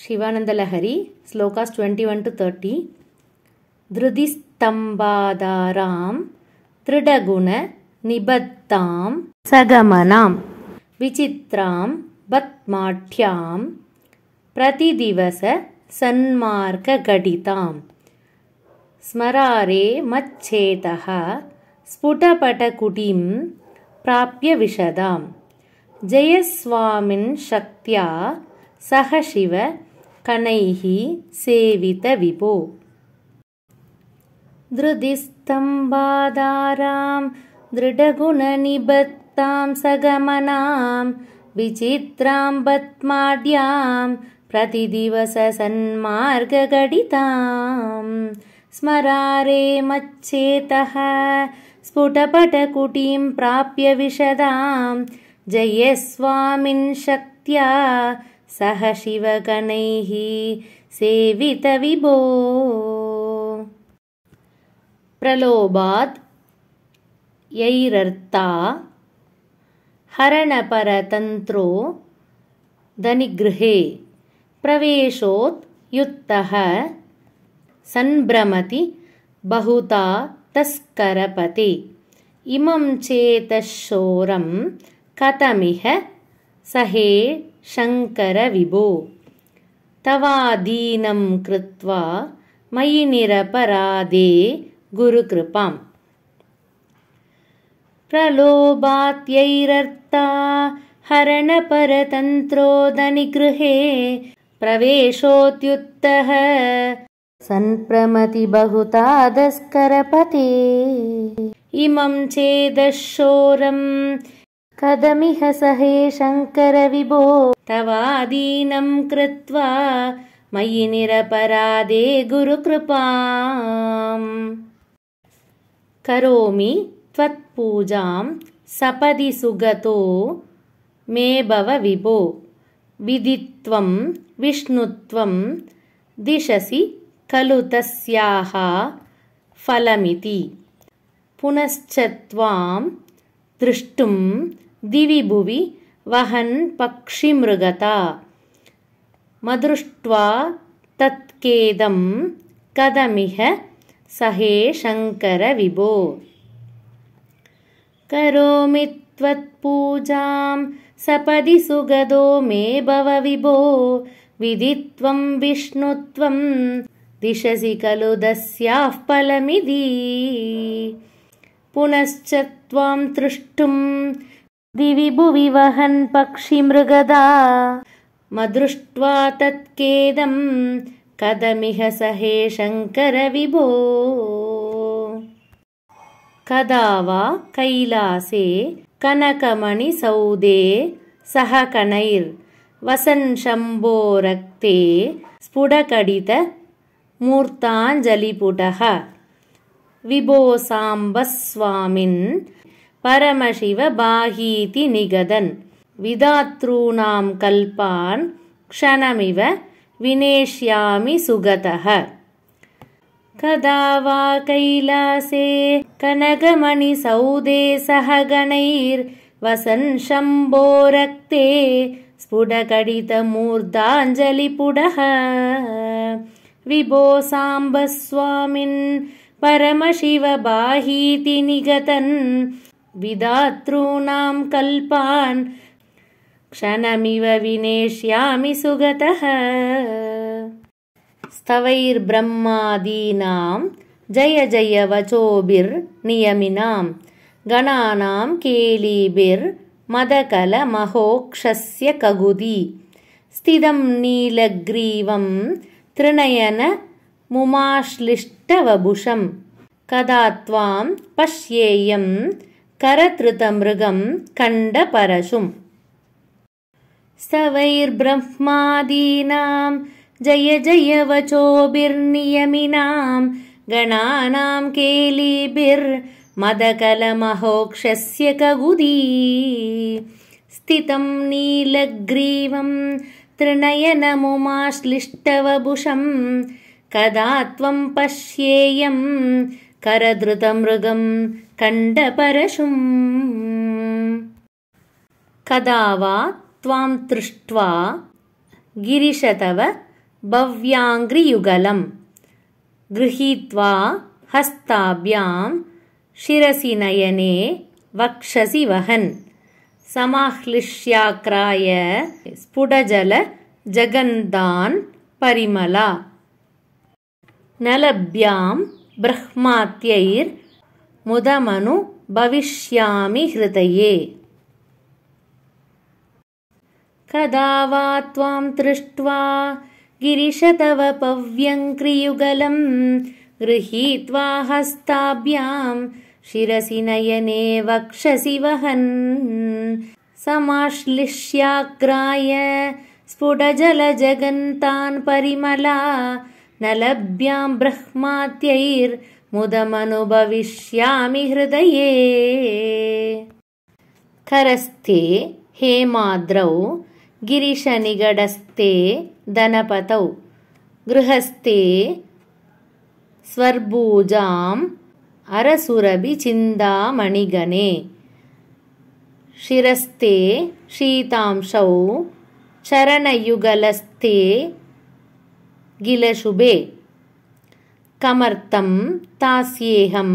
शिवानन्दलहरी श्लोकास् twenty one to thirty धृतिस्तम्बादारां त्रिडगुणनिबद्धां सगमनां विचित्रां बत्माठ्यां प्रतिदिवसन्मार्गघटितां स्मरारे मच्छेतः स्फुटपटकुटीं प्राप्य विशदां जयस्वामिन् शक्त्या सह शिव सेवित विभो धृदिस्तम्बादारां दृढगुणनिबत्तां सगमनां विचित्राम् बद्माड्याम् स्मरारे मच्छेतः स्फुटपटकुटीं प्राप्य विशदां जयस्वामिन् शक्त्या सह शिवगणैः सेवितविभो प्रलोभात् यैरर्ता हरणपरतन्त्रो धनिगृहे युत्तह, सम्भ्रमति बहुता तस्करपति इमं चेतशोरं कथमिह सहे शङ्कर विभो तवादीनम् कृत्वा निरपराधे गुरुकृपाम् प्रलोभात्यैरर्ता हरणपरतन्त्रोदनिगृहे प्रवेशोत्युत्तः सन्प्रमति बहुतादस्करपते इमं चेदशोरम् कदमिह सहे कदमिहसे शङ्करविभो तवादीनम् निरपराधे गुरुकृपाम् करोमि त्वत्पूजाम् सपदि सुगतो मे भव विभो विदित्वम् विष्णुत्वम् दिशसि खलु तस्याः फलमिति पुनश्च त्वाम् दृष्टुम् दिवि भुवि पक्षिमृगता मदृष्ट्वा तत्केदं कदमिह सहे शङ्कर विभो करोमि त्वत्पूजां सपदि सुगदो मे भव विदित्वं विष्णुत्वं विष्णुत्वम् दिशसि खलु दस्याः पलमिति पुनश्च त्वां मृगदा मदृष्ट्वा तत्केदम् कदमिह सहे विभो कदा वा कैलासे कनकमणिसौदे रक्ते स्फुटकडित मूर्ताञ्जलिपुटः विभो साम्बस्वामिन् परमशिव बाहीति निगदन् विधातॄणाम् कल्पान् क्षणमिव विनेष्यामि सुगतः कदा वा कैलासे कनकमणिसौदे सहगणैर्वसन् शम्भोरक्ते स्फुटकडितमूर्धाञ्जलिपुडः विभो साम्बस्वामिन् परमशिव निगतन् विधातॄणां कल्पान् क्षणमिव विनेष्यामि सुगतः स्तवैर्ब्रह्मादीनां जय जय वचोभिर्नियमिनां गणानां केलीभिर्मदकलमहोक्षस्य कगुदि स्थितं नीलग्रीवं त्रिनयनमुमाश्लिष्टवबुषम् कदा त्वां पश्येयम् करतृतमृगं कण्डपरशुम् वैर्ब्रह्मादीनां जय जय वचोभिर्नियमिनां गणानां केलीभिर्मदकलमहोक्षस्य कगुदी स्थितम् नीलग्रीवं त्रिनयनमुमाश्लिष्टवबुषम् कदा त्वं पश्येयम् करदृतमृगम् कण्डपरशुम् कदा वा त्वां दृष्ट्वा गिरिश तव भव्याङ्घ्रियुगलम् गृहीत्वा हस्ताभ्यां शिरसि नयने वक्षसि वहन् समाह्लिश्याक्राय स्फुटजल जगन्दान् परिमला ब्रह्मात्यैर्मुदमनु भविष्यामि हृदये कदा वा त्वां दृष्ट्वा गिरिश तव पव्यम् गृहीत्वा हस्ताभ्यां शिरसि नयने वक्षसि वहन् स्फुटजलजगन्तान् परिमला न लभ्यां ब्रह्मात्यैर्मुदमनुभविष्यामि हृदये करस्ते हेमाद्रौ गिरिशनिगडस्ते धनपतौ गृहस्ते स्वर्बूजामरसुरभिचिन्दामणिगणे शिरस्ते शीतांशौ चरणयुगलस्ते शुभे कमर्थं तास्येहं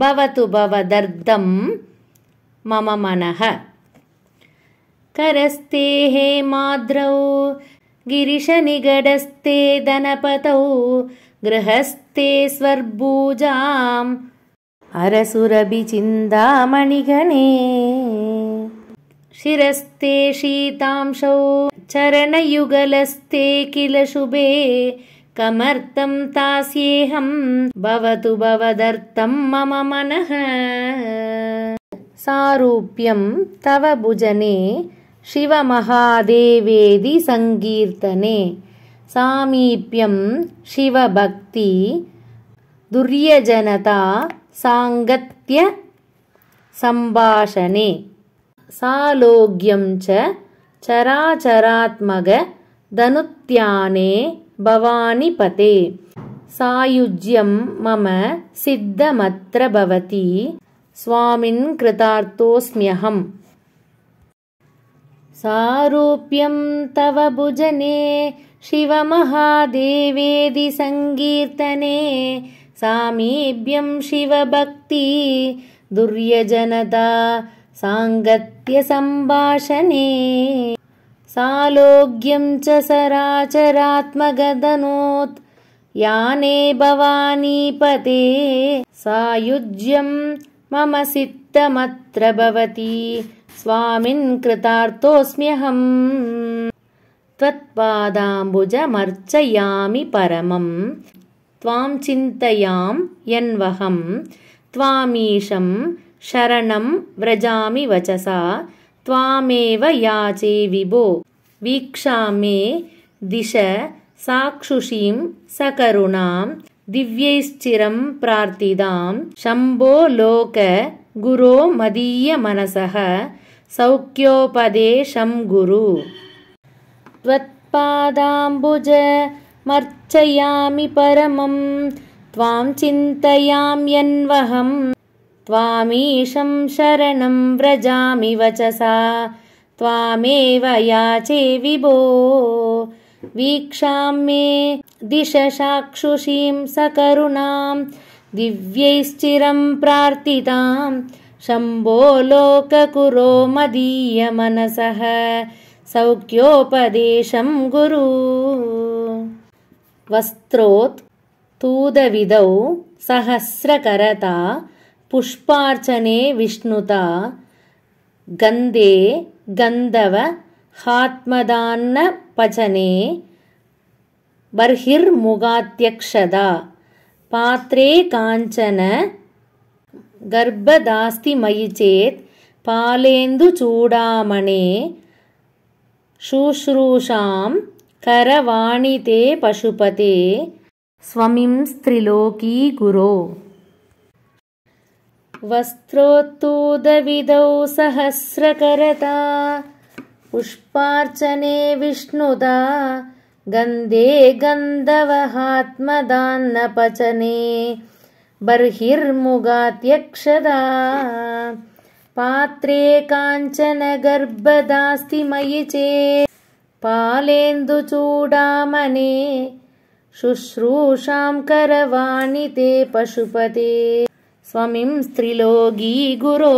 भवतु भवदर्दं मनः करस्तेः माद्रौ गिरिशनिगडस्ते दनपतौ गृहस्ते स्वर्भूजाम् अरसुरभिचिन्दामणिगणे शिरस्ते शीतांशौ चरणयुगलस्ते किल शुभे कमर्थं तास्येहं भवतु भवदर्थं मम मनः सारूप्यं तव भुजने शिवमहादेवेदि सङ्कीर्तने सामीप्यं शिवभक्ति दुर्यजनता साङ्गत्य सम्भाषणे सालोग्यं च चराचरात्मगधनुत्याने भवानि पते सायुज्यं मम सिद्धमत्र भवति कृतार्थोऽस्म्यहम् सारूप्यं तव भुजने शिवमहादेवेदि सङ्कीर्तने सामीप्यं शिवभक्ति दुर्यजनता साङ्गत्यसम्भाषणे सालोग्यं च सराचरात्मगदनोत् याने भवानीपते सायुज्यं मम सित्तमत्र भवति कृतार्थोऽस्म्यहम् त्वत्पादाम्बुजमर्चयामि परमम् त्वां चिन्तयां यन्वहम् त्वामीशम् शरणं व्रजामि वचसा त्वामेव याचे विभो वीक्षा मे दिश साक्षुषीं सकरुणां दिव्यैश्चिरं प्रार्थिदाम् शम्भो लोक गुरो मदीयमनसः सौख्योपदेशं गुरु त्वत्पादाम्बुजमर्चयामि परमं त्वां चिन्तयाम्यन्वहम् त्वामीशं शरणं व्रजामि वचसा त्वामेव याचे विभो वीक्षां मे सकरुणां सकरुणाम् प्रार्थितां प्रार्थिताम् शम्भो लोककुरो मदीयमनसः सौख्योपदेशं गुरु वस्त्रोत् तूदविदौ सहस्रकरता पुष्पार्चने विष्णुता गन्धे हात्मदान्नपचने बर्हिर्मुगात्यक्षदा पात्रे काञ्चन गर्भदास्तिमयि चेत् पालेन्दुचूडामणे शुश्रूषां करवाणिते पशुपते गुरो। वस्त्रोत्तूतविधौ सहस्रकरता पुष्पार्चने विष्णुदा गन्धे गन्धवहात्मदान्नपचने बर्हिर्मुगात्यक्षदा पात्रे काञ्चन गर्भदास्ति मयि चे पालेन्दुचूडामने शुश्रूषां करवाणि ते पशुपते स्वमिं स्त्रिलोगी गुरो